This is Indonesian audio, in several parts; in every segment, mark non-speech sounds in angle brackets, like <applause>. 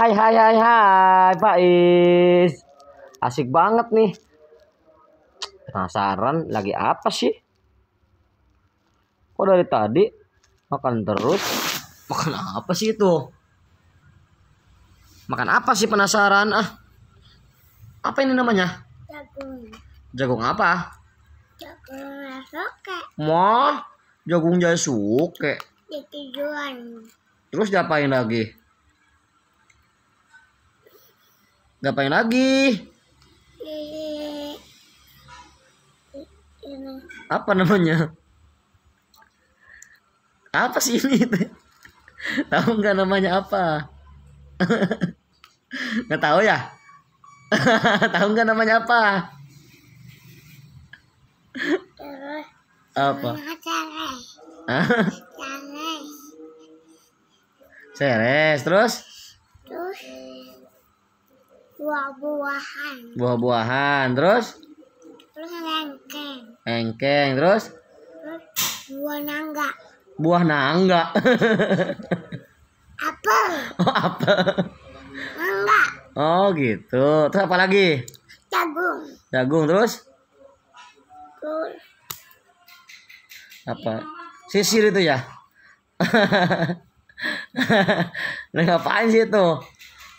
Hai hai hai hai Faiz Asik banget nih Penasaran lagi apa sih Kok dari tadi Makan terus Makan apa sih itu Makan apa sih penasaran ah Apa ini namanya Jagung Jagung apa Jagung jasuke Mau Jagung jasuke Itu Terus diapain lagi Ngapain lagi? Apa namanya? Apa sih ini? <laughs> Tahu nggak namanya apa? <laughs> Nggak tahu ya? <laughs> Tahu nggak namanya apa? Apa? Ceres. terus? Terus buah-buahan buah-buahan terus terus lengkeng lengkeng terus, terus buah nangga buah nangga <laughs> apa? oh apel nangga oh gitu terus apa lagi jagung jagung terus terus apa sisir itu ya nah <laughs> ngapain sih itu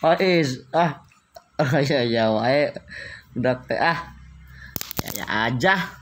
oh is ah <laughs> ya ya wae udah ah ya, ya aja